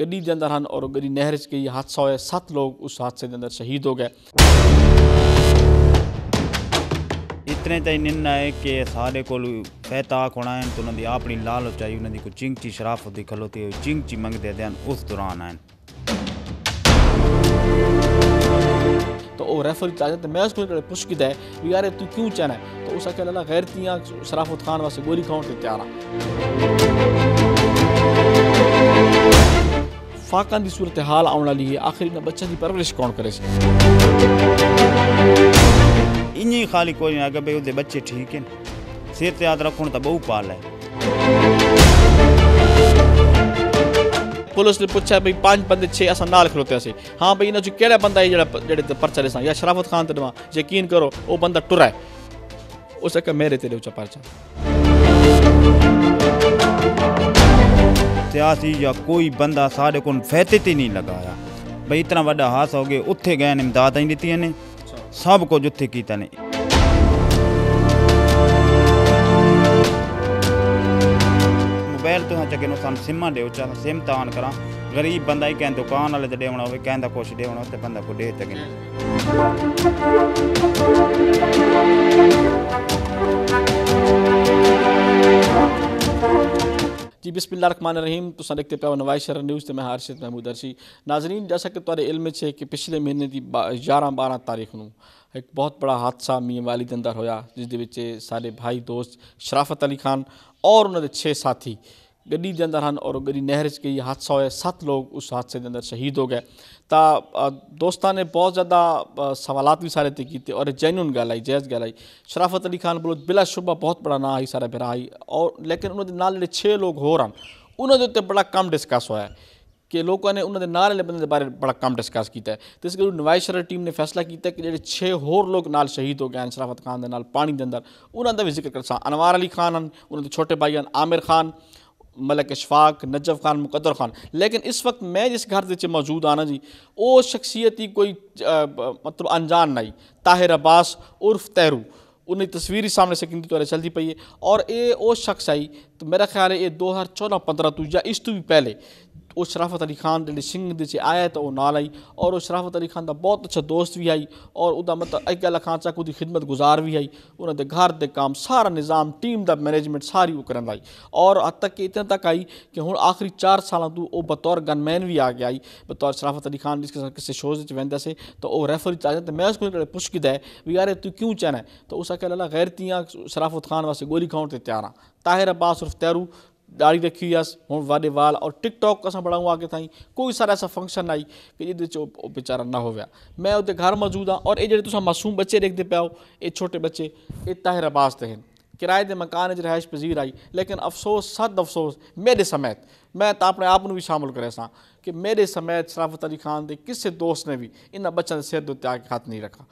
ਗੱਡੀ के अंदर ਹਨ और ਗੱਡੀ नहर 'ਚ ਗਈ ਹਾਦਸਾ ਹੋਇਆ 7 ਲੋਗ ਉਸ ਹਾਦਸੇ ਦੇ ਅੰਦਰ ਸ਼ਹੀਦ ਹੋ ਗਏ इतने चाहिए निन्ना है कि सारे को फैताक होना है तो उन्होंने अपनी लालच आई उन्होंने कोई चिंगची शराफत की खलोती हुई चिंगची मंगते दैन उस दौरान आन तो वो रेफरी आ जाते मैं उसको पुछ की दे यार तू क्यों चाहना है तो उस अकेला गैरतियाँ शराफत खान वास्ते गोली खाने तैयार है फाकनि की सूरत हाल आने वाली आहे आख़िर हिन बचनि जी परवरिश कौन करे सघे ख़ाली कोई अॻे भई हुते बचे ठीकु आहिनि सिर ते यादि पाल आहे पुलिस ने पूछा भाई पांच बंदे छः अस नाल खलोतियासीं हाँ भाई इन कड़ा बंदा है जरा जेडे या शराफत खान ते ॾिवां यकीन करो वो बंदा टुराए उस मेरे ते पर्चा ਸਿਆਸੀ ਜਾਂ ਕੋਈ ਬੰਦਾ ਸਾਡੇ ਕੋਲ ਫੈਤੇ ਤੇ ਨਹੀਂ ਲਗਾਇਆ ਬਈ ਇਤਨਾ ਵੱਡਾ ਹਾਸ ਹੋ ਗਿਆ ਉੱਥੇ ਗਏ ਨੇ ਇਮਦਾਦਾਂ ਹੀ ਦਿੱਤੀਆਂ ਨੇ ਸਭ ਕੁਝ ਉੱਥੇ ਕੀਤਾ ਨੇ ਮੋਬਾਈਲ ਤੋਂ ਚੱਕੇ ਨੂੰ ਸਾਨੂੰ ਸਿਮਾਂ ਦੇਉ ਚਾਹ ਸਿਮ ਤਾਂ ਕਰਾਂ ਗਰੀਬ ਬੰਦਾ ਹੀ ਕਹਿੰਦਾ ਦੁਕਾਨ ਵਾਲੇ ਦੇ ਦੇਵਣਾ ਹੋਵੇ ਕਹਿੰਦਾ ਕੁਛ ਦੇਵਣਾ ਤੇ ਬੰਦਾ ਕੋ ਦੇ ਤੱਕ ਨਹੀਂ कि बिस्मिल रहीम तो देखते पाओ नवाई शरण न्यूज़ तो मैं हारशद महमूद अर्शी नाजरीन जैसा कि तुम्हारे इलम है कि पिछले महीने की ग्यारह बारह तारीख में एक बहुत बड़ा हादसा मियाँ के अंदर होया जिस सारे भाई दोस्त शराफत अली खान और उन्होंने छः साथी गड्डी के अंदर हैं और गड्डी नहर च गई हादसा होया सत लोग उस हादसे के अंदर शहीद हो गए ਤਾਂ ਦੋਸਤਾਂ ਨੇ ਬਹੁਤ ਜ਼ਿਆਦਾ ਸਵਾਲਾਂ ਵੀ ਸਾਰੇ ਤੇ ਕੀਤੇ ਔਰ ਜੈਨੂਨ ਗੱਲ ਆਈ ਜੈਜ਼ ਗੱਲ ਆਈ ਸ਼ਰਾਫਤ ਅਲੀ ਖਾਨ ਬਲੋਚ ਬਿਲਾ ਸ਼ੁਬਾ ਬਹੁਤ ਬੜਾ ਨਾਂ ਹੀ ਸਾਰਾ ਬਿਰਾਈ ਔਰ ਲੇਕਿਨ ਉਹਨਾਂ ਦੇ ਨਾਲ ਜਿਹੜੇ 6 ਲੋਕ ਹੋਰ ਹਨ ਉਹਨਾਂ ਦੇ ਉੱਤੇ ਬੜਾ ਕੰਮ ਡਿਸਕਸ ਹੋਇਆ ਕਿ ਲੋਕਾਂ ਨੇ ਉਹਨਾਂ ਦੇ ਨਾਲ ਵਾਲੇ ਬੰਦੇ ਦੇ ਬਾਰੇ ਬੜਾ ਕੰਮ ਡਿਸਕਸ ਕੀਤਾ ਤੇ ਇਸ ਕਰਕੇ ਨਵਾਇਸ਼ ਸ਼ਰਰ ਟੀਮ ਨੇ ਫੈਸਲਾ ਕੀਤਾ ਕਿ ਜਿਹੜੇ 6 ਹੋਰ ਲੋਕ ਨਾਲ ਸ਼ਹੀਦ ਹੋ ਗਏ ਹਨ ਸ਼ਰਾਫਤ ਖਾਨ ਦੇ ਨਾਲ ਪਾਣੀ ਦੇ ਅੰਦਰ ਉਹਨਾਂ ਦਾ ਵੀ ਜ਼ਿਕਰ ਕਰਸਾਂ ਅਨਵਾਰ ਅਲੀ ਖਾਨ ਹਨ ਉਹਨਾਂ ਦੇ ਛੋਟੇ ਭਾਈ ਹਨ ਆਮਿਰ ਖਾਨ मलक इशफाक नजफ़ खान मुकदर खान लेकिन इस वक्त मैं जिस घर दे मौजूद आना जी वो शख्सियत ही कोई मतलब अनजान नहीं ताहिर अब्बास उर्फ तैरू उन्हें तस्वीर ही सामने सकती तो चलती पई है और ये वो शख्स आई तो मेरा ख्याल है ये दो हज़ार चौदह पंद्रह तो या इस तू भी पहले उस शराफत अली खान जी सिंह दे आया तो वह नाल आई और शराफत अली खान का बहुत अच्छा दोस्त भी आई और मतलब एक गल खान चक उसकी खिदमत गुजार भी आई उन्होंने घर के काम सारा निज़ाम टीम का मैनेजमेंट सारी वो करन लाई और अद तक कि इतने तक आई कि हूँ आखिरी चार साल तू बतौर गनमैन भी आ गया आई बतौर शराफत अली खान जिस किसी शोज़ वह तो वह रैफर आ जाए तो मैं उसको पुछ के दे भी यार तू क्यों चाहना है तो उस गैरती शराफत खान वास्ते गोली खाने तैयार हाँ ताहिर अब्बास उर्फ तैरू दाढ़ी रखी हुयसि हूअ वॾे वाल और टिकटॉक असां बड़ा हुआ आगे ताईं कोई सारा ऐसा फंक्शन आई कि जिते चओ वीचारा न हुआ मैं उते घर मौजूद आहियां और इहे जेके तुसां मासूम बच्चे ॾेखंदे पिया हो इहे छोटे बचे इहे ताहिर अब्बास ते आहिनि किराए ते मकान जी रहाइश पज़ीर आई लेकिन अफ़सोस सद अफ़सोस मेरे समेत मैं तो अपने आप में भी शामिल करे सा कि मेरे समेत शराफत अली खान के किसी दोस्त ने भी इन बच्चों के सिर त्याग हथ नहीं रखा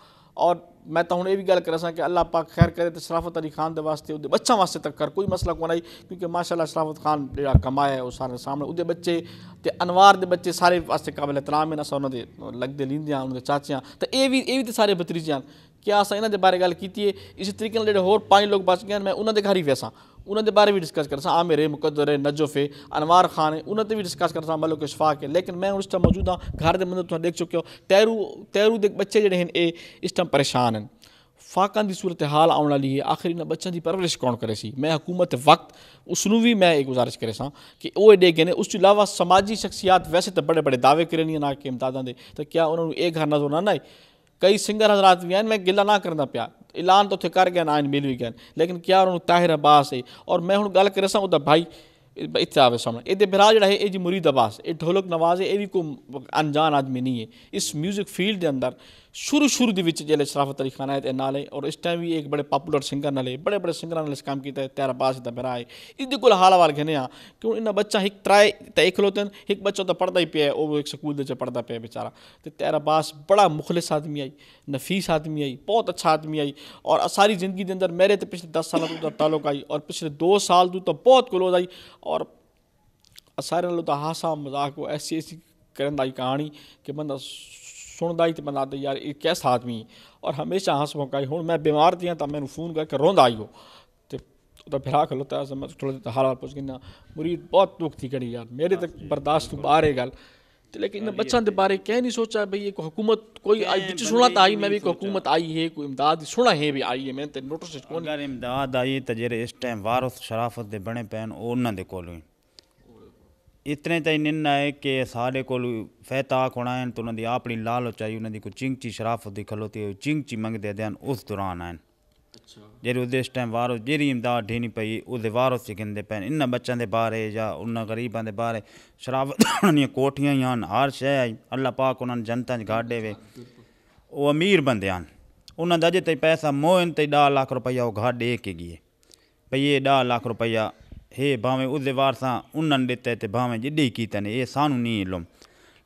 ਔਰ ਮੈਂ ਤਾਂ ਹੁਣ ਇਹ ਵੀ ਗੱਲ ਕਰਾਂ ਸਾਂ ਕਿ ਅੱਲਾਹ ਪਾਕ ਖੈਰ ਕਰੇ ਤੇ ਸ਼ਰਾਫਤ ਅਲੀ ਖਾਨ ਦੇ ਵਾਸਤੇ ਉਹਦੇ ਬੱਚਾ ਵਾਸਤੇ ਤੱਕ ਕਰ ਕੋਈ ਮਸਲਾ ਕੋਈ ਨਹੀਂ ਕਿਉਂਕਿ ਮਾਸ਼ਾਅੱਲਾ ਸ਼ਰਾਫਤ ਖਾਨ ਜਿਹੜਾ ਕਮਾਇਆ ਉਹ ਸਾਰੇ ਸਾਹਮਣੇ ਉਹਦੇ ਬੱਚੇ ਤੇ ਅਨਵਾਰ ਦੇ ਬੱਚੇ ਸਾਰੇ ਵਾਸਤੇ ਕਾਬਿਲ ਇਤਰਾਮ ਇਹਨਾਂ ਉਹਨਾਂ ਦੇ ਲੱਗਦੇ ਲਿੰਦਿਆਂ ਉਹਨਾਂ ਦੇ ਚਾਚਿਆਂ ਤੇ ਇਹ ਵੀ ਇਹ ਵੀ ਤੇ ਸਾਰੇ ਬਤਰੀਜਾਂ ਕਿ ਆਸਾਂ ਇਹਨਾਂ ਦੇ ਬਾਰੇ ਗੱਲ ਕੀਤੀ ਹੈ ਇਸੇ ਤਰੀਕੇ ਨਾਲ ਜਿਹੜੇ ਹੋਰ ਪੰਜ ਲੋਕ ਬਚ ਗਏ ਮੈਂ ਉਹਨਾਂ ਦੇ ਘਰ ਹੀ ਵੈਸਾਂ उन्होंने बारे भी डिस्कस कर आमिर मुकदर नजोफे अनवार खान उन्होंने भी डिस्कस कर मलुक इशफाक है लेकिन मैं उस टाइम मौजूद हाँ घर के मंदर तुम देख चुके हो तैरू तैरू के बच्चे जोड़े हैं इस टाइम परेशान हैं फाका की सूरत हाल आने वाली है आखिर इन बच्चों की परवरिश कौन करे मैं हुकूमत वक्त उसनों भी मैं एक गुजारिश करे सा कि वो एडे गए उस तो अलावा समाजी शख्सियात वैसे तो बड़े बड़े दावे करे ना कि इमदादा के तो क्या उन्होंने एक घर नजर ना है कई सिंगर हजरात भी हैं मैं गिला ना करना पाया ऐलान तो थे कर गया ना मिल भी गया लेकिन क्या उन्होंने ताहिर अब्बास है और मैं हूँ गल कर सदा भाई इतने आवे सामने ये बिरा जो है ये मुरीद अब्बास ढोलक नवाज है ये भी कोई अनजान आदमी नहीं है इस म्यूज़िक फील्ड के अंदर ਸ਼ੁਰੂ ਸ਼ੁਰੂ ਦੇ ਵਿੱਚ ਜਿਹੜੇ ਸ਼ਰਾਫਤ ਅਲੀ ਖਾਨ ਹੈ ਤੇ ਨਾਲੇ ਔਰ ਇਸ ਟਾਈਮ ਵੀ ਇੱਕ ਬੜੇ ਪਪੂਲਰ ਸਿੰਗਰ ਨਾਲੇ ਬੜੇ ਬੜੇ ਸਿੰਗਰਾਂ ਨਾਲ ਇਸ ਕੰਮ ਕੀਤਾ ਹੈ ਤੇਰਾ ਬਾਸ ਦਾ ਬਰਾ ਹੈ ਇਹਦੇ ਕੋਲ ਹਾਲਾਵਾਲ ਘਨੇ ਆ ਕਿਉਂ ਇਹਨਾਂ ਬੱਚਾ ਇੱਕ ਤਰਾਏ ਤੇ ਇਕਲੋਤੇ ਇੱਕ ਬੱਚਾ ਤਾਂ ਪੜਦਾ ਹੀ ਪਿਆ ਉਹ ਇੱਕ ਸਕੂਲ ਦੇ ਚ ਪੜਦਾ ਪਿਆ ਵਿਚਾਰਾ ਤੇ ਤੇਰਾ ਬਾਸ ਬੜਾ ਮੁਖਲਿਸ ਆਦਮੀ ਆਈ ਨਫੀਸ ਆਦਮੀ ਆਈ ਬਹੁਤ ਅੱਛਾ ਆਦਮੀ ਆਈ ਔਰ ਸਾਰੀ ਜ਼ਿੰਦਗੀ ਦੇ ਅੰਦਰ ਮੇਰੇ ਤੇ ਪਿਛਲੇ 10 ਸਾਲਾਂ ਤੋਂ ਦਾ ਤਾਲੁਕ ਆਈ ਔਰ ਪਿਛਲੇ 2 ਸਾਲ ਤੋਂ ਤਾਂ ਬਹੁਤ ਕਲੋਜ਼ ਆਈ ਔਰ ਸਾਰਿਆਂ ਨਾਲ ਤਾਂ ਹਾਸਾ ਮਜ਼ਾਕ ਉਹ ਐਸੀ ਐਸੀ ਕਰਨ ਦਾ ਕਹਾਣੀ ਕਿ ਬੰਦਾ ਸੁਣਦਾ ਹੀ ਤੇ ਮਨਾਦਾ ਯਾਰ ਇਹ ਕਿਸ ਆਦਮੀ ਔਰ ਹਮੇਸ਼ਾ ਹੱਸ ਮੌਕਾ ਹੁਣ ਮੈਂ ਬਿਮਾਰ ਦੀਆਂ ਤਾਂ ਮੈਨੂੰ ਫੋਨ ਕਰਕੇ ਰੋਂਦਾ ਆਈ ਹੋ ਤੇ ਉਹਦਾ ਫਿਰਾ ਖਲੋਤਾ ਅਸ ਮੈਂ ਥੋੜਾ ਹਾਲ ਹਾਲ ਪੁੱਛ ਗਿਨਾ ਮਰੀਦ ਬਹੁਤ ਦੁਖਤੀ ਕਰੀ ਯਾਰ ਮੇਰੇ ਤੱਕ ਬਰਦਾਸ਼ਤ ਤੋਂ ਬਾਹਰ ਹੈ ਗੱਲ ਤੇ ਲੇਕਿਨ ਇਹਨਾਂ ਬੱਚਿਆਂ ਦੇ ਬਾਰੇ ਕਹਿ ਨਹੀਂ ਸੋਚਿਆ ਭਈ ਇਹ ਕੋ ਹਕੂਮਤ ਕੋਈ ਆਈ ਵਿੱਚ ਸੁਣਾ ਤਾਂ ਆਈ ਮੈਂ ਵੀ ਕੋ ਹਕੂਮਤ ਆਈ ਹੈ ਕੋਈ امداد ਸੁਣਾ ਹੈ ਵੀ ਆਈ ਹੈ ਮੈਂ ਤੇ ਨੋਟਿਸ ਕੋਲ ਗਾਰ امداد ਆਈ ਤਜਰੇ ਇਸ ਟਾਈਮ ਵਾਰਸ ਸ਼ਰਾਫਤ ਦੇ ਬਣੇ ਪੈਣ ਉਹਨਾਂ ਦੇ ਕੋਲ ਹੀ इतने ताईं निन है कि साॾे को फैता कोन आहिनि त तो उन्हनि जी लालच आई उन्हनि जी चिंगची शराफ़त जी खलोती हुई चिंगची मंगदे ध्यान उस दौरान आहिनि अच्छा। जहिड़ी उस टाइम वारो जहिड़ी इमदाद ॾियणी पई उहे वारो से गिनते आहिनि इन बच्चों के बारे या उन्होंने ग़रीबनि के बारे शराफ़त कोठिया ही हर शइ आई अलाह पाक उन्होंने जनता जे गाॾे वे उहे अमीर बंद आन उन्हनि अजे तैसा मोहन तह लाख रुपया उहो गाॾे ॾे के गिए भई ये ॾह लख रुपया हे भावें उसके वारसा उन्हन दिता तो भावें जिडी कीता ने ये सानू नहीं इलम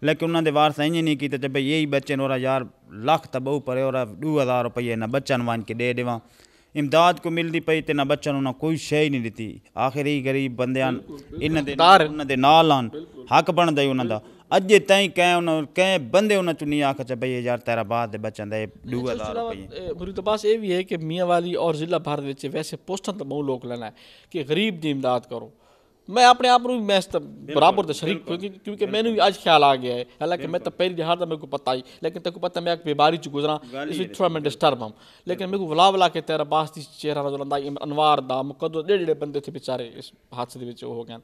लेकिन उन्होंने वारसा इं नहीं कीता भाई यही बच्चे और यार लख तो बहु पर और दू हज़ार रुपये ना बच्चन वन के दे देवा इमदाद को मिलती पई तो ना बच्चन उन्हें कोई शे नहीं दी आखिर ही गरीब बंद इन्होंने नाल आन हक बनता ही अॼु ताईं कंहिं उन कंहिं बंदे उन चुनी आख च यार तेरा बाद बचन दे डूगा दा मेरी अच्छा, तो बात ये भी है कि मियाँ वाली और जिला भारत विच वैसे पोस्टर तो बहुत लोग लेना है कि गरीब की इमदाद करो मैं अपने आप में मैं बराबर तो शरीक क्योंकि मैंने भी आज ख्याल आ गया है हालांकि मैं तो पहली दिहाड़ था मेरे को पता ही लेकिन तेको पता मैं एक बीमारी च गुजरा इसलिए थोड़ा मैं डिस्टर्ब हूँ लेकिन मेरे को वला वला के तेरा बास चेहरा नजर आता अनवार दा मुकदर डेढ़ जेड़े बंदे थे बेचारे इस हादसे के हो गए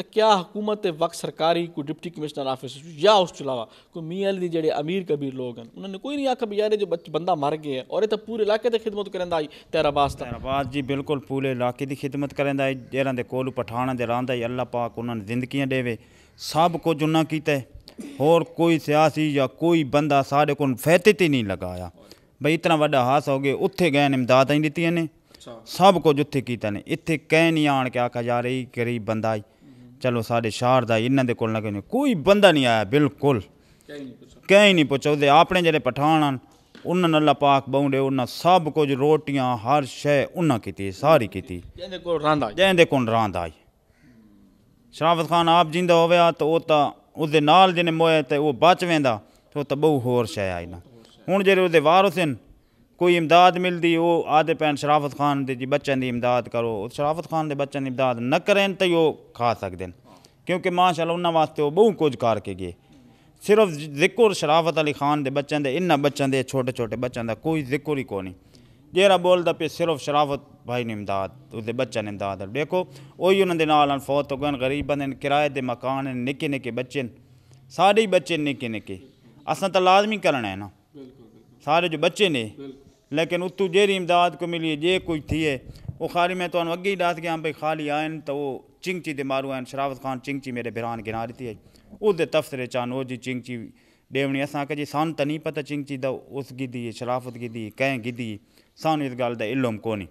ਤਾਂ ਕਿਆ ਹਕੂਮਤ ਤੇ ਵਕ ਸਰਕਾਰੀ ਕੋਈ ਡਿਪਟੀ ਕਮਿਸ਼ਨਰ ਆਫਿਸ ਜਾਂ ਉਸ ਤੋਂ ਇਲਾਵਾ ਕੋਈ ਮੀਐਲ ਜਿਹੜੇ ਅਮੀਰ ਕਬੀਰ ਲੋਕ ਹਨ ਉਹਨਾਂ ਨੇ ਕੋਈ ਨਹੀਂ ਆਖਿਆ ਬਿਆਰੇ ਜੋ ਬੰਦਾ ਮਰ ਗਿਆ ਔਰ ਇਹ ਤਾਂ ਪੂਰੇ ਇਲਾਕੇ ਤੇ ਖਿਦਮਤ ਕਰਨਦਾ ਤੇਰਾ ਵਾਸਤਾ ਤੇਰਾ ਤੇਰਾਬਾਸ ਜੀ ਬਿਲਕੁਲ ਪੂਰੇ ਇਲਾਕੇ ਦੀ ਖਿਦਮਤ ਕਰਨਦਾ ਹੈ ਜਿਹੜਾਂ ਦੇ ਕੋਲ ਪਠਾਣਾ ਦੇ ਰਾਂਦਾ ਹੈ ਅੱਲਾਹ ਪਾਕ ਉਹਨਾਂ ਨੂੰ ਜ਼ਿੰਦਗੀਆਂ ਦੇਵੇ ਸਭ ਕੁਝ ਉਹਨਾਂ ਕੀਤਾ ਹੋਰ ਕੋਈ ਸਿਆਸੀ ਜਾਂ ਕੋਈ ਬੰਦਾ ਸਾਡੇ ਕੋਲ ਫੈਤੇ ਤੇ ਨਹੀਂ ਲਗਾਇਆ ਬਈ ਇਤਨਾ ਵੱਡਾ ਹਾਸ ਹੋ ਗਿਆ ਉੱਥੇ ਗਏ ਨੇ ਇਮਦਾਦਾਂ ਹੀ ਦਿੱਤੀਆਂ ਨੇ ਸਭ ਕੁਝ ਉੱਥੇ ਕੀਤਾ ਨੇ ਇੱਥੇ ਕਹਿ ਨਹੀਂ ਆਣ ਕੇ ਆਖਾ ਜਾ ਰਹੀ ਗਰੀਬ ਬੰਦਾ ਹੀ चलो साढ़े शहर का इन्हों के कोल ना कोई बंदा नहीं आया बिल्कुल कहीं नहीं पुछा उसके अपने जेडे पठान उन्होंने अल्लाह पाक बहुड़े उन्हें सब कुछ रोटियां हर शह उन्हें की सारी की जैसे कोल आई शराफत खान आप जींदा होवे तो वह तो उसके नाल जिन्हें मोए तो वह बच वेंदा तो बहु होर शय आई ना हूँ जो उसके वारस हैं कोई इमदाद मिलती वो आदे भैन शराफत खान दे जी बच्चे की इमदाद करो शराफत खान के बच्चे की इमदाद न करें तो वो खा सकते हैं क्योंकि माशाला उन्होंने वास्ते बहुत कुछ करके गए सिर्फ जिक्र शराफत अली खान के बच्चे के इन्होंने बच्चों के छोटे छोटे बच्चों का कोई जिक्र ही कौन नहीं जेरा बोलता पे सिर्फ शराफत भाई ने इमदाद उसके बच्चा ने इमदाद देखो उ उन्होंने नाल फौत हो गए गरीब ने किराए के मकान निके निके बच्चे सारे ही बच्चे निके निके असा तो लाजमी करना है ना सारे जो बच्चे ने लेकिन उतू जी इमदाद को मिली जे कुछ थिए वो खाली मैं तुम अगे दस गया भाई खाली आयन तो वो चिंगची ते मारू आयन शराफत खान चिंगची मेरे बिरान गिना दी है उस तफसरे वो जी चिंगची देवनी असा जी सन तो नहीं पता चिंगची तो उस गिदी शराफत गिदी कैं गिदी सन इस गल इलम को नहीं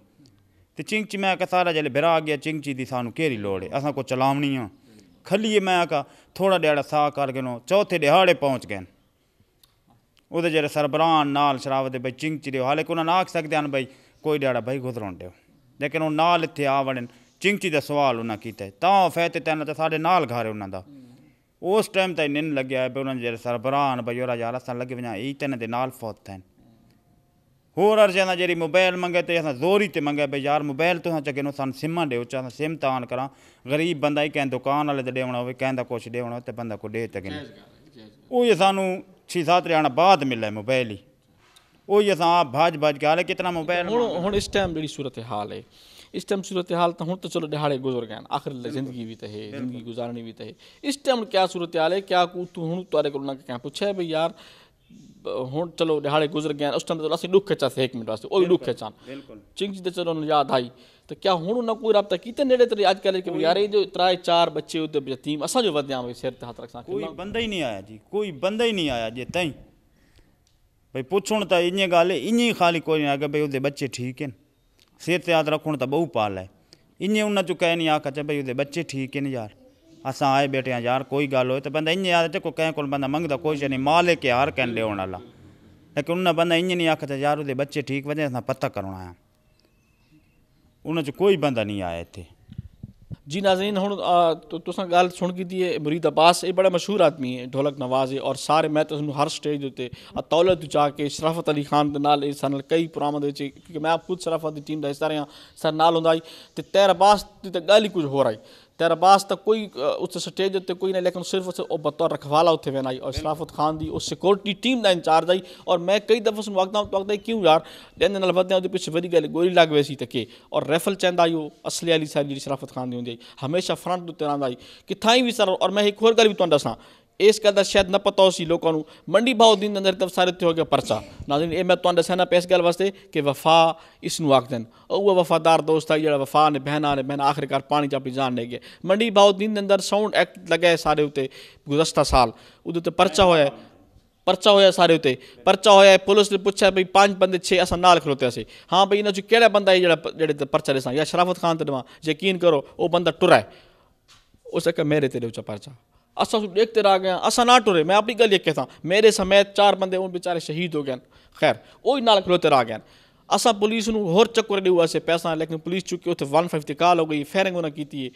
तो चिंगची मैं आका सारा जल्द बिरा गया चिंगची की सू केरी लड़ है असा को चलावनी हाँ खलिए मैं आका थोड़ा दिहाड़ा सा कर गए चौथे दिहाड़े पहुँच गए ਉਹਦੇ ਜਿਹੜੇ ਸਰਬਰਾਨ ਨਾਲ ਸ਼ਰਾਬ ਦੇ ਬਈ ਚਿੰਚਰਿਓ ਹਾਲੇ ਕੋ ਨਾ ਆਖ ਸਕਦੇ ਹਨ ਬਈ ਕੋਈ ਡਾੜਾ ਬਈ ਗੁਦਰੋਂ ਡਿਓ ਲੇਕਿਨ ਉਹ ਨਾਲ ਇੱਥੇ ਆ ਵੜਨ ਚੀ ਦਾ ਸਵਾਲ ਉਹਨਾਂ ਕੀਤਾ ਤਾਂ ਫੈਤ ਤੈਨਾਂ ਤੇ ਸਾਡੇ ਨਾਲ ਘਾਰੇ ਉਹਨਾਂ ਦਾ ਉਸ ਟਾਈਮ ਤੇ ਨਿੰਨ ਲੱਗਿਆ ਬਈ ਉਹਨਾਂ ਜਿਹੜੇ ਸਰਬਰਾਨ ਬਈ ਉਹ ਰਾਜਾ ਰਸਨ ਲੱਗੇ ਬਈ ਇਹ ਤੈਨਾਂ ਦੇ ਨਾਲ ਫੌਤ ਹਨ ਹੋਰ ਅਰਜ਼ਾਂ ਜਿਹੜੀ ਮੋਬਾਈਲ ਮੰਗੇ ਤੇ ਅਸਾਂ ਜ਼ੋਰੀ ਤੇ ਮੰਗੇ ਬਈ ਯਾਰ ਮੋਬਾਈਲ ਤੋਂ ਚੱਕੇ ਨੂੰ ਸਾਨੂੰ ਸਿਮਾਂ ਦੇ ਉੱਚਾ ਸਿਮ ਤਾਨ ਕਰਾਂ ਗਰੀਬ ਬੰਦਾ ਹੀ ਕਹਿੰਦਾ ਦੁਕਾਨ ਵਾਲੇ ਤੇ ਦੇਵਣਾ ਹੋਵੇ ਕਹਿੰਦਾ ਕੁਛ ਦੇਵਣਾ ਤੇ ਬੰਦਾ ਕੋ ਦੇ ਤੱਕ ਨਹੀਂ ਉਹ ਇਹ ਸਾਨੂੰ ਛੇ ਸੱਤ ਹਰਿਆਣਾ ਬਾਅਦ ਮਿਲਿਆ ਮੋਬਾਈਲ ਹੀ ਉਹ ਹੀ ਅਸਾਂ ਭਾਜ ਭਾਜ ਕੇ ਹਾਲੇ ਕਿਤਨਾ ਮੋਬਾਈਲ ਹੁਣ ਹੁਣ ਇਸ ਟਾਈਮ इस टाइम सूरत हाल तो हूँ तो चलो दिहाड़े गुजर गए आखिर जिंदगी भी तो है जिंदगी गुजारनी भी तो है इस टाइम क्या सूरत हाल है क्या तू हूँ तुरे को क्या पूछे भाई यार हूँ चलो दिहाड़े गुजर गए उस टाइम तो असं दुख खिचा एक मिनट वास्ते वो भी दुख खिचा चिंग चलो याद आई तो क्या हुण न कोई राब्ता कीते नेड़े तरह अॼुकल्ह के यार जो त्राए चार बच्चे उते यतीम असां जो वधिया में सिर ते हाथ रख कोई बंदा ही नहीं आया जी कोई बंदा ही नहीं आया जे ताईं भई पुछण त इन ॻाल्हि ईअं ख़ाली कोई अॻे भई उते बच्चे ठीक आहिनि सिर ते हाथ रखण त बहु पाल आहे ईअं उन चुकाए नी आख अचे अच्छा भई उते बच्चे ठीक आहिनि यार असां आए बेटे यार कोई ॻाल्हि हो तो बंदा ईअं याद चको कें कोल बंदा मंगदा कोई शइ नहीं माल के हार कंहिं लेकिन उन्हें बंदा ईअं नहीं आख अच्छा यार उते बच्चे ठीक वञे असां पता करणु आहियां ਉਹਨਾਂ 'ਚ ਕੋਈ ਬੰਦਾ ਨਹੀਂ ਆਇਆ ਇੱਥੇ ਜੀ ਨਾਜ਼ਰੀਨ ਹੁਣ ਤੁਸੀਂ ਗੱਲ ਸੁਣ ਕੀਤੀ ਹੈ ਮੁਰੀਦ ਅਬਾਸ ਇਹ ਬੜਾ ਮਸ਼ਹੂਰ ਆਦਮੀ ਹੈ ਢੋਲਕ ਨਵਾਜ਼ ਹੈ ਔਰ ਸਾਰੇ ਮੈਂ ਤੁਹਾਨੂੰ ਹਰ ਸਟੇਜ ਦੇ ਉੱਤੇ ਅਤੌਲਤ ਜਾ ਕੇ ਸ਼ਰਫਤ ਅਲੀ ਖਾਨ ਦੇ ਨਾਲ ਇਸ ਨਾਲ ਕਈ ਪ੍ਰੋਗਰਾਮਾਂ ਦੇ ਵਿੱਚ ਕਿਉਂਕਿ ਮੈਂ ਆਪ ਖੁਦ ਸ਼ਰਫਤ ਦੀ ਟੀਮ ਦਾ ਹਿੱਸਾ ਰਿਹਾ ਸਰ ਨਾਲ ਹੁੰਦਾ ਤੇ ਤੇਰ ਅਬਾਸ ਦੀ ਤਾਂ ਗੱਲ ਹੀ ਕੁਝ ਹੋ ਰਹੀ तेरा पास तो कोई उस स्टेज उत्ते कोई नहीं लेकिन सिर्फ उस बतौर रखवाला उत्ते वे आई और शराफत खान दी उस सिक्योरिटी टीम का इंचार्ज आई और मैं कई दफ़ा उसमें आखदा तो आखदा क्यों यार जैन नाल वधे उहदे पिछे वरी गल गोली लग वैसी ते के और रेफल चंदा आई असले वाली साहब जी शराफत खान दी हुंदी हमेशा फ्रंट उत्ते रहंदा आई किथां भी सर और मैं एक होर गल भी तुहानू दसां ਇਸ ਗੱਲ ਦਾ ਸ਼ਾਇਦ ਨਾ ਪਤਾ ਹੋਸੀ ਲੋਕਾਂ ਨੂੰ ਮੰਡੀ ਬਾਉਦੀਨ ਦੇ ਅੰਦਰ ਤਾਂ ਸਾਰੇ ਤੇ ਹੋ ਗਿਆ ਪਰਚਾ ਨਾਜ਼ਰੀਨ ਇਹ ਮੈਂ ਤੁਹਾਨੂੰ ਦੱਸਣਾ ਪਿਆ ਇਸ ਗੱਲ ਵਾਸਤੇ ਕਿ ਵਫਾ ਇਸ ਨੂੰ ਆਖਦੇ ਨੇ ਉਹ ਵਫਾਦਾਰ ਦੋਸਤ ਹੈ ਜਿਹੜਾ ਵਫਾ ਨੇ ਬਹਿਨਾ ਨੇ ਬਹਿਨਾ ਆਖਰਕਾਰ ਪਾਣੀ ਚ ਆਪਣੀ ਜਾਨ ਲੈ ਗਿਆ ਮੰਡੀ ਬਾਉਦੀਨ ਦੇ ਅੰਦਰ ਸਾਊਂਡ ਐਕਟ ਲੱਗਾ ਹੈ ਸਾਰੇ ਉਤੇ ਗੁਜ਼ਸ਼ਤਾ ਸਾਲ ਉਹਦੇ ਤੇ ਪਰਚਾ ਹੋਇਆ ਪਰਚਾ ਹੋਇਆ ਸਾਰੇ ਉਤੇ ਪਰਚਾ ਹੋਇਆ ਪੁਲਿਸ ਨੇ ਪੁੱਛਿਆ ਭਈ ਪੰਜ ਬੰਦੇ ਛੇ ਅਸਾਂ ਨਾਲ ਖਲੋਤੇ ਸੀ ਹਾਂ ਭਈ ਇਹਨਾਂ ਚ ਕਿਹੜਾ ਬੰਦਾ ਹੈ ਜਿਹੜਾ ਜਿਹੜੇ ਤੇ ਪਰਚਾ ਦੇ ਸਾਂ ਜਾਂ ਸ਼ਰਾਫਤ ਖਾਨ ਤੇ ਦਵਾ ਯਕੀਨ ਕਰੋ ਉਹ ਬੰਦਾ ਟੁਰਾ ਉਸ ਇੱਕ ਮੇਰੇ ਤੇ ਦੇ ਉੱਚਾ ਪਰਚਾ असां ॾेखते रह गया ਅਸਾਂ ਨਾ ਟੁਰੇ ਮੈਂ अपनी ਗੱਲ ये कहता ਮੇਰੇ ਸਮੇਂ ਚਾਰ ਬੰਦੇ ਉਹ ਵਿਚਾਰੇ ਸ਼ਹੀਦ ਹੋ ਗਏ ਖੈਰ ਉਹ ਹੀ ਨਾਲ खलोते रह ਗਏ ਅਸਾਂ ਪੁਲਿਸ ਨੂੰ ਹੋਰ ਚੱਕਰ ਦੇ ਵਾਸਤੇ ਪੈਸਾ ਲੇਕਿਨ ਪੁਲਿਸ ਚੁੱਕੀ ਉੱਥੇ 150 ਤੇ ਕਾਲ ਹੋ ਗਈ ਫੈਰਿੰਗ ਉਹਨਾਂ ਕੀਤੀ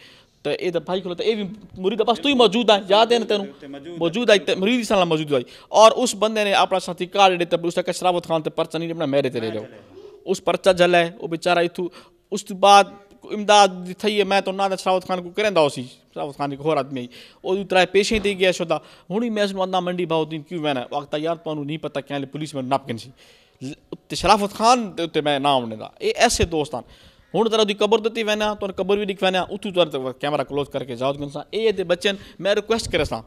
ਤੇ ਇਹ ਤਾਂ ਭਾਈ ਖਲੋ ਤੇ ਇਹ ਵੀ ਮੁਰੀਦ ਬਸ ਤੂੰ ਹੀ ਮੌਜੂਦ ਆ ਯਾਦ ਹੈ ਨਾ ਤੈਨੂੰ ਮੌਜੂਦ ਆ ਤੇ ਮੁਰੀਦ ਸਾਲਾ ਮੌਜੂਦ ਹੋਈ ਔਰ ਉਸ ਬੰਦੇ ਨੇ ਆਪਣਾ ਸਾਥੀ ਕਾਰ ਜਿਹੜੇ ਤੇ ਉਸ ਦਾ ਕਸ਼ਰਾਵਤ ਖਾਨ ਤੇ ਪਰਚਾ ਨਹੀਂ ਆਪਣਾ ਮੇਰੇ ਤੇ ਲੈ ਲਓ ਉਸ ਪਰਚਾ ਜਲਾ ਉਹ ਵਿਚਾਰਾ ਇਥੂ ਉਸ ਤੋਂ ਬਾਅਦ इमदाद थी है मैं तो ना शरावत खान को करेंदा उसी शरावत खान एक होर आदमी आई और तरह पेशे ते गया शोदा हूँ ही मैं सुनो ना मंडी भाव तीन क्यों मैंने वक्त यार तुम्हें नहीं पता क्या पुलिस में नापकन सी शराफत खान उत्ते मैं ना होने का ये ऐसे दोस्त हैं हूँ तरह की कबर दी वैना तुम कबर भी दिखवाना उतू तरह कैमरा क्लोज करके जाओ कौन सा ये तो मैं रिक्वेस्ट करे सा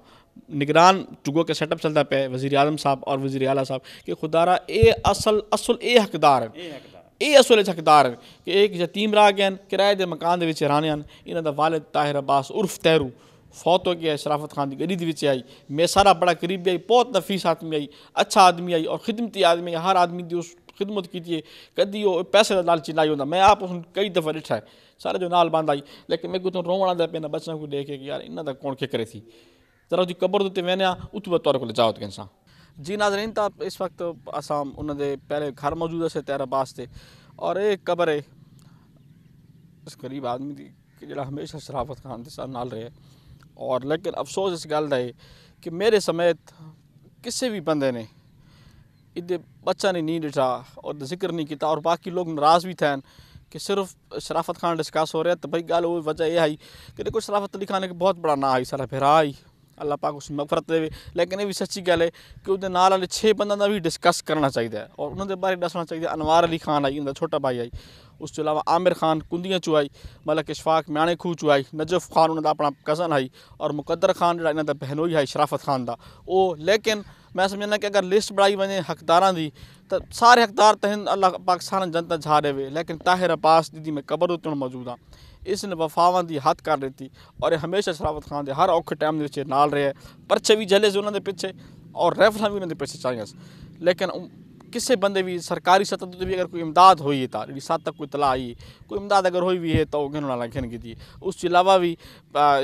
निगरान चुगो के सेटअप चलता पे वजीर आजम साहब और वजीर आला साहब कि खुदारा ये असल असल ये हकदार है ये ਅਸਲ ਵਿੱਚ ਹੱਕਦਾਰ ਹਨ ਕਿ ਇੱਕ ਯਤੀਮ ਰਹਿ ਗਏ ਹਨ ਕਿਰਾਏ ਦੇ ਮਕਾਨ ਦੇ ਵਿੱਚ ਰਹਿਣੇ ਹਨ ਇਹਨਾਂ ਦਾ ਵਾਲਿਦ फौत हो गया शराफत खान की गरीब बच्चे आई मैं सारा बड़ा गरीब आई बहुत नफीस आदमी आई अच्छा आदमी आई और खिदमती आदमी आई हर आदमी की उस खिदमत की थी कदी वो पैसे का लालची ना होता मैं आप उसने कई दफ़ा डिठा है सारे जो नाल बंद आई लेकिन मैं कुछ रोवण आता पैना बचना को देख के यार इन्हों का कौन के करे थी जरा उसकी कबर उत्ते वहने उत तौर को ले जाओ इंसान जी नाजरीन तो इस वक्त असाम उन्होंने पहले घर मौजूद से तैर अब्बास से और एक कबर है इस गरीब आदमी की जरा हमेशा शराफत खान के साथ नाल रहे और लेकिन अफसोस इस गल का है कि मेरे समेत किसी भी बंदे ने इधे बच्चा ने नहीं डिठा और जिक्र नहीं किया और बाकी लोग नाराज़ भी थे कि सिर्फ शराफत खान डिस्कस हो रहा है तो भाई गल वजह यह आई कि देखो शराफत अली खान एक बहुत बड़ा ना आई सारा फिर आई ਅੱਲਾ ਪਾਕ ਉਸ ਨੂੰ ਮਗਫਰਤ ਦੇਵੇ ਲੇਕਿਨ ਇਹ ਵੀ ਸੱਚੀ ਗੱਲ ਹੈ ਕਿ ਉਹਦੇ ਨਾਲ ਵਾਲੇ 6 ਬੰਦਿਆਂ ਦਾ ਵੀ ਡਿਸਕਸ ਕਰਨਾ ਚਾਹੀਦਾ ਹੈ ਔਰ ਉਹਨਾਂ ਦੇ ਬਾਰੇ ਦੱਸਣਾ ਚਾਹੀਦਾ ਅਨਵਾਰ ਅਲੀ ਖਾਨ ਆਈ ਉਹਦਾ ਛੋਟਾ ਭਾਈ ਆਈ ਉਸ ਤੋਂ ਇਲਾਵਾ ਆਮਿਰ ਖਾਨ ਕੁੰਦੀਆਂ ਚੋਂ ਆਈ ਮਲਕ ਇਸ਼ਫਾਕ ਮਿਆਣੇ ਖੂ ਚੋਂ ਆਈ ਨਜਫ ਖਾਨ ਉਹਨਾਂ ਦਾ ਆਪਣਾ ਕਜ਼ਨ ਆਈ ਔਰ ਮੁਕੱਦਰ ਖਾਨ ਜਿਹੜਾ ਇਹਨਾਂ ਦਾ ਬਹਿਨੋਈ ਹੈ ਸ਼ਰਾਫਤ ਖਾਨ ਦਾ ਉਹ ਲੇਕਿਨ मैं समझना कि अगर लिस्ट बढ़ाई वञे हक़दारां जी त सारे हक़दार त हिन अलाह पाकिस्तान जनता झारे वे लेकिन ताहिर अब्बास दीदी में क़बर उतणु मौजूदु आहे ਇਸ ਨੇ ਵਫਾਵਾਂ ਦੀ ਹੱਥ ਕਰ ਦਿੱਤੀ ਔਰ ਇਹ ਹਮੇਸ਼ਾ ਸ਼ਰਾਫਤ ਖਾਨ ਦੇ ਹਰ ਔਖੇ ਟਾਈਮ ਦੇ ਵਿੱਚ ਨਾਲ ਰਿਹਾ ਪਰਚੇ ਵੀ ਜਲੇ ਸੀ ਉਹਨਾਂ ਦੇ ਪਿੱਛੇ ਔਰ ਰੈਫਲਾਂ ਵੀ ਉਹਨਾਂ ਦੇ ਪਿੱਛੇ ਚਾਹੀਆਂ ਸੀ ਲੇਕਿਨ ਕਿਸੇ ਬੰਦੇ ਵੀ ਸਰਕਾਰੀ ਸਤਤ ਤੋਂ ਵੀ ਅਗਰ ਕੋਈ ਇਮਦਾਦ ਹੋਈ ਹੈ ਤਾਂ ਜਿਹੜੀ ਸਾਥ ਤੱਕ ਕੋਈ ਤਲਾ ਆਈ ਕੋਈ ਇਮਦਾਦ ਅਗਰ ਹੋਈ ਵੀ ਹੈ ਤਾਂ ਉਹ ਗਿਣ ਨਾਲ ਕੀਤੀ ਉਸ ਤੋਂ ਇਲਾਵਾ ਵੀ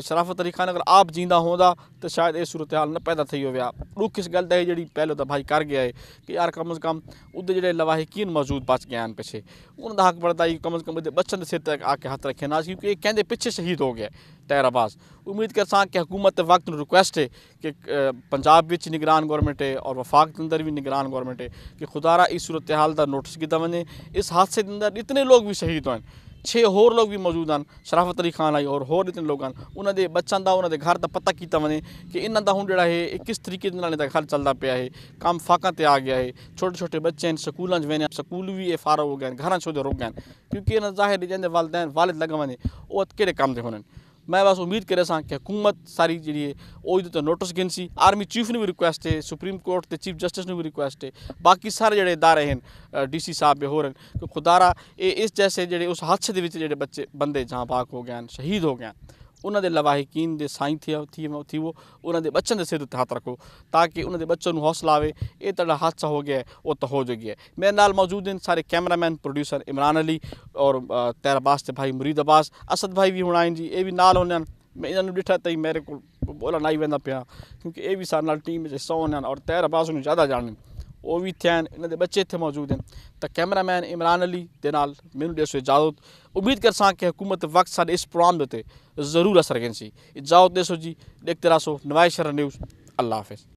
ਸ਼ਰਾਫਤ ਅਲੀ ਖਾਨ ਅਗਰ ਆਪ ਜਿੰਦਾ ਹੁੰਦਾ ਤਾਂ ਸ਼ਾਇਦ ਇਹ ਸੂਰਤ-ਹਾਲ ਨਾ ਪੈਦਾ ਥਈ ਹੋਵੇ ਦੁੱਖ ਇਸ ਗੱਲ ਦਾ ਹੈ ਜਿਹੜੀ ਪਹਿਲੋ ਤਾਂ ਭਾਈ ਕਰ ਗਿਆ ਹੈ ਕਿ ਯਾਰ ਕਮ ਸੇ ਕਮ ਉਹਦੇ ਜਿਹੜੇ ਲਵਾਹਿਕੀਨ ਮੌਜੂਦ ਬਚ ਗਏ ਹਨ ਪਿੱਛੇ ਉਹਨਾਂ ਦਾ ਹੱਕ ਬਣਦਾ ਹੈ ਕਮ ਸੇ ਕਮ ਦੇ ਬੱਚਨ ਦੇ ਸਿਰ ਤੱਕ ਆ ਕੇ ਹੱਥ ਰੱਖੇ ਨਾ ਕਿਉਂਕਿ ਇਹ ਕਹਿੰਦੇ ਪਿੱਛੇ ਸ਼ਹੀਦ ਹੋ ਗਿਆ ਟੈਰ ਆਬਾਸ ਉਮੀਦ ਕਰਸਾਂ ਕਿ ਹਕੂਮਤ ਵਕਤ ਨੂੰ ਰਿਕੁਐਸਟ ਹੈ ਕਿ ਪੰਜਾਬ ਵਿੱਚ ਨਿਗਰਾਨ ਗਵਰਨਮੈਂਟ ਹੈ ਔਰ ਵਫਾਕ ਦੇ ਅੰਦਰ ਵੀ ਨਿਗਰਾਨ ਗਵਰਨਮੈਂਟ ਹੈ ਕਿ खुदारा इस सूरत हाल का नोटिस किया वे इस हादसे के अंदर इतने लोग भी शहीद हैं छे होर लोग भी मौजूद हैं शराफत अली खान आई और होर इतने लोग हैं उन्होंने बच्चों का उन्होंने घर का पता किया वे कि इन्हों का हूँ जोड़ा है किस तरीके घर चलता पाया है काम फाकों पर आ गया है छोटे छोटे बच्चे हैं स्कूलों वेने स्कूल भी ये फारो हो गए घर छोटे रुक गए क्योंकि इन्हें जाहिर जैसे वालदैन वालिद लगा वे वह कड़े काम से होने ਮੈਂ ਬਸ ਉਮੀਦ ਕਰਿਆ ਸਾਂ ਕਿ ਹਕੂਮਤ ਸਾਰੀ ਜਿਹੜੀ ਹੈ ਉਹ ਇਹਦੇ ਤੋਂ ਨੋਟਿਸ ਗਿਨ ਸੀ ਆਰਮੀ ਚੀਫ ਨੂੰ ਵੀ ਰਿਕੁਐਸਟ ਹੈ ਸੁਪਰੀਮ ਕੋਰਟ ਤੇ ਚੀਫ ਜਸਟਿਸ ਨੂੰ ਵੀ ਰਿਕੁਐਸਟ ਹੈ ਬਾਕੀ ਸਾਰੇ ਜਿਹੜੇ ادارے ਹਨ ਡੀਸੀ ਸਾਹਿਬ ਵੀ ਹੋਰ ਹਨ ਕਿ ਖੁਦਾਰਾ ਇਹ ਇਸ ਜੈਸੇ ਜਿਹੜੇ ਉਸ ਹਾਦਸੇ ਦੇ ਵਿੱਚ ਜਿਹੜੇ ਬੱਚੇ ਬੰਦੇ ਜਾਂ ਬਾਕ ਹੋ ਗਏ ਹਨ ਸ਼ਹੀਦ ਹੋ ਗਏ ਹਨ ਉਹਨਾਂ ਦੇ ਲਵਾਹਿਕੀਨ ਦੇ ਸਾਈਂ ਥੀ ਥੀ ਥੀ ਉਹ ਉਹਨਾਂ ਦੇ ਬੱਚਿਆਂ ਦੇ ਸਿਰ ਤੇ ਹੱਥ ਰੱਖੋ ਤਾਂ ਕਿ ਉਹਨਾਂ ਦੇ ਬੱਚਿਆਂ ਨੂੰ ਹੌਸਲਾ ਆਵੇ ਇਹ ਤੁਹਾਡਾ ਹਾਦਸਾ ਹੋ ਗਿਆ ਉਹ ਤਾਂ ਹੋ ਗਿਆ ਮੇਰੇ ਨਾਲ ਮੌਜੂਦ ਨੇ ਸਾਰੇ कैमरामैन प्रोड्यूसर इमरान अली और तैर अब्बास ते भाई मुरीद अब्बास असद भाई भी हुण आहिनि जी इहे बि नाल हुन ਮੈਂ ਇਹਨਾਂ ਨੂੰ ਡਿਠਾ ਤਈ ਮੇਰੇ ਕੋਲ ਬੋਲਣ ਆਈ ਵੰਦਾ ਪਿਆ ਕਿਉਂਕਿ ਇਹ ਵੀ ਸਾਡੇ ਨਾਲ ਟੀਮ ਵਿੱਚ ਹਿੱਸਾ ਹੋਣ ਔਰ ਤੈਰ ਅਬਾਸ ਨੂੰ ਜ਼ਿਆਦਾ ਜਾਣਨ ਉਹ ਵੀ ਥਿਆਨ ਇਹਨਾਂ ਦੇ ਬੱਚੇ ਇੱਥੇ ਮੌਜੂਦ ਹਨ ਤਾਂ ਕੈਮਰਾਮੈਨ ਇਮਰਾਨ ਅਲੀ ਦੇ ਨਾਲ ਮੈਨੂੰ ਦੇਸੋ ਇਜਾਜ਼ਤ ਉਮੀਦ ਕਰਸਾਂ ਕਿ ਹਕੂਮਤ ਵਕਤ ਸਾਡੇ ਇਸ ਪ੍ਰੋਗਰਾਮ ਦੇ ਉਤੇ ज़रूर असर कैंसी इजाज़त देसो जी देखते रहो नवाइश न्यूज़ अल्लाह हाफिज़